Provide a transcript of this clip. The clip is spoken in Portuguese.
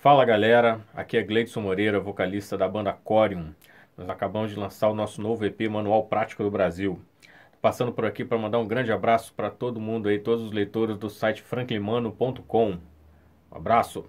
Fala galera, aqui é Gleidson Moreira, vocalista da banda Corium. Nós acabamos de lançar o nosso novo EP Manual Prático do Brasil. Passando por aqui para mandar um grande abraço para todo mundo aí, todos os leitores do site franklimano.com. Um abraço!